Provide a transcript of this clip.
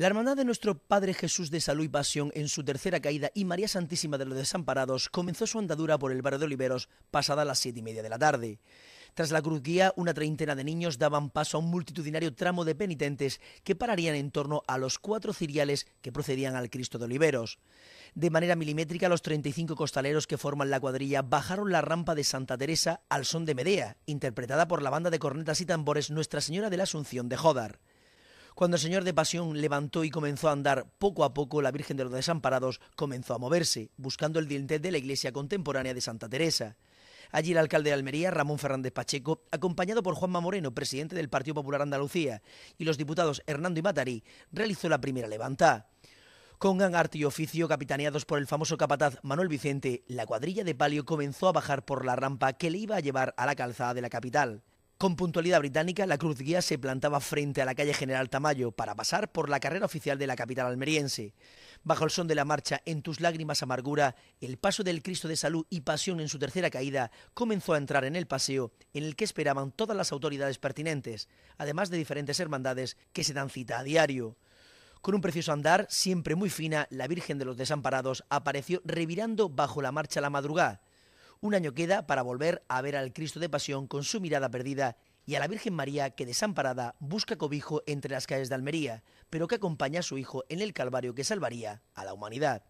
La Hermandad de nuestro Padre Jesús de Salud y Pasión en su tercera caída y María Santísima de los Desamparados comenzó su andadura por el barrio de Oliveros pasada las siete y media de la tarde. Tras la guía, una treintena de niños daban paso a un multitudinario tramo de penitentes que pararían en torno a los cuatro ciriales que procedían al Cristo de Oliveros. De manera milimétrica, los 35 costaleros que forman la cuadrilla bajaron la rampa de Santa Teresa al son de Medea, interpretada por la banda de cornetas y tambores Nuestra Señora de la Asunción de Jodar. Cuando el Señor de Pasión levantó y comenzó a andar, poco a poco la Virgen de los Desamparados comenzó a moverse, buscando el dintel de la iglesia contemporánea de Santa Teresa. Allí el alcalde de Almería, Ramón Fernández Pacheco, acompañado por Juanma Moreno, presidente del Partido Popular Andalucía, y los diputados Hernando y Matarí, realizó la primera levantada. Con gran arte y oficio, capitaneados por el famoso capataz Manuel Vicente, la cuadrilla de palio comenzó a bajar por la rampa que le iba a llevar a la calzada de la capital. Con puntualidad británica, la Cruz Guía se plantaba frente a la calle General Tamayo para pasar por la carrera oficial de la capital almeriense. Bajo el son de la marcha En tus lágrimas amargura, el paso del Cristo de salud y pasión en su tercera caída comenzó a entrar en el paseo en el que esperaban todas las autoridades pertinentes, además de diferentes hermandades que se dan cita a diario. Con un precioso andar, siempre muy fina, la Virgen de los Desamparados apareció revirando bajo la marcha la madrugada un año queda para volver a ver al Cristo de Pasión con su mirada perdida y a la Virgen María que desamparada busca cobijo entre las calles de Almería, pero que acompaña a su hijo en el Calvario que salvaría a la humanidad.